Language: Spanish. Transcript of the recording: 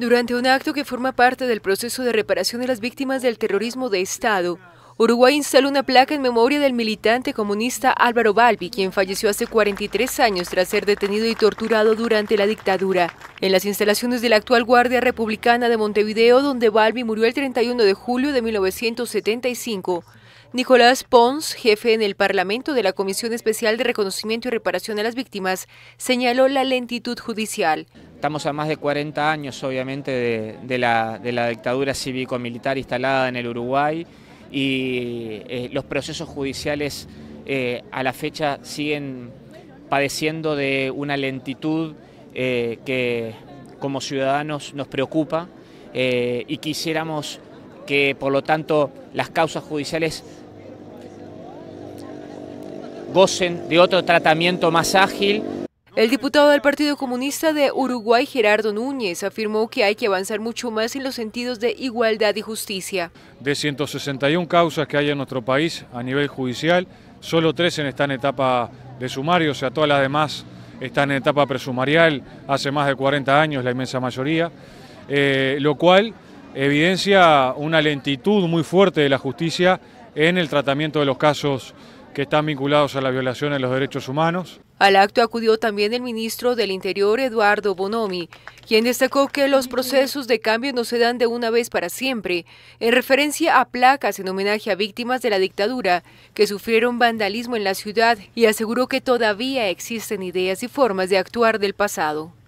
Durante un acto que forma parte del proceso de reparación de las víctimas del terrorismo de Estado, Uruguay instala una placa en memoria del militante comunista Álvaro Balbi, quien falleció hace 43 años tras ser detenido y torturado durante la dictadura. En las instalaciones de la actual Guardia Republicana de Montevideo, donde Balbi murió el 31 de julio de 1975, Nicolás Pons, jefe en el Parlamento de la Comisión Especial de Reconocimiento y Reparación a las Víctimas, señaló la lentitud judicial. Estamos a más de 40 años, obviamente, de, la, dictadura cívico-militar instalada en el Uruguay y eh, los procesos judiciales eh, a la fecha siguen padeciendo de una lentitud eh, que como ciudadanos nos preocupa y quisiéramos que por lo tanto las causas judiciales gocen de otro tratamiento más ágil. El diputado del Partido Comunista de Uruguay, Gerardo Núñez, afirmó que hay que avanzar mucho más en los sentidos de igualdad y justicia. De 161 causas que hay en nuestro país a nivel judicial, solo 13 están en etapa de sumario, o sea, todas las demás están en etapa presumarial hace más de 40 años, la inmensa mayoría, eh, lo cual evidencia una lentitud muy fuerte de la justicia en el tratamiento de los casos que están vinculados a la violación de los derechos humanos. Al acto acudió también el ministro del Interior, Eduardo Bonomi, quien destacó que los procesos de cambio no se dan de una vez para siempre, en referencia a placas en homenaje a víctimas de la dictadura que sufrieron vandalismo en la ciudad y aseguró que todavía existen ideas y formas de actuar del pasado.